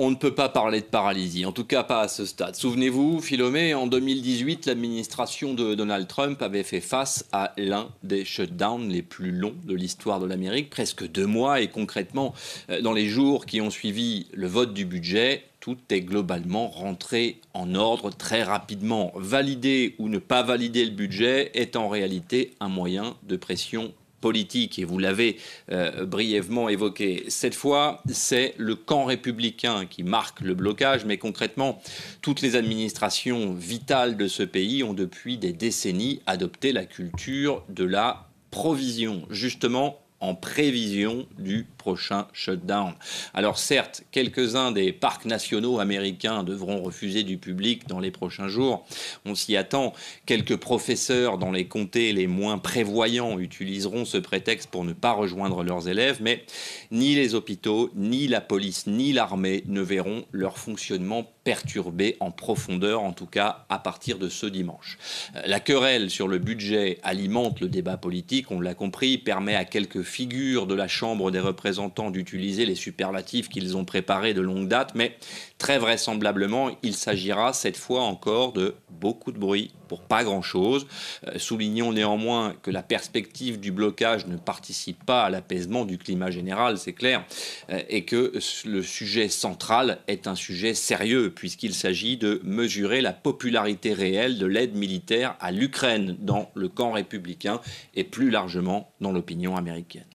on ne peut pas parler de paralysie, en tout cas pas à ce stade. Souvenez-vous, Philomé, en 2018, l'administration de Donald Trump avait fait face à l'un des shutdowns les plus longs de l'histoire de l'Amérique, presque deux mois, et concrètement, euh, dans les jours qui ont suivi le vote du budget, tout est globalement rentré en ordre très rapidement. Valider ou ne pas valider le budget est en réalité un moyen de pression politique, et vous l'avez euh, brièvement évoqué. Cette fois, c'est le camp républicain qui marque le blocage, mais concrètement, toutes les administrations vitales de ce pays ont depuis des décennies adopté la culture de la provision, justement en prévision du prochain shutdown. Alors certes, quelques-uns des parcs nationaux américains devront refuser du public dans les prochains jours. On s'y attend. Quelques professeurs dans les comtés les moins prévoyants utiliseront ce prétexte pour ne pas rejoindre leurs élèves, mais ni les hôpitaux, ni la police, ni l'armée ne verront leur fonctionnement perturbé en profondeur, en tout cas à partir de ce dimanche. Euh, la querelle sur le budget alimente le débat politique, on l'a compris, permet à quelques figures de la Chambre des représentants d'utiliser les superlatifs qu'ils ont préparés de longue date, mais très vraisemblablement, il s'agira cette fois encore de beaucoup de bruit pour pas grand-chose. Euh, soulignons néanmoins que la perspective du blocage ne participe pas à l'apaisement du climat général, c'est clair, euh, et que le sujet central est un sujet sérieux, puisqu'il s'agit de mesurer la popularité réelle de l'aide militaire à l'Ukraine dans le camp républicain et plus largement dans l'opinion américaine.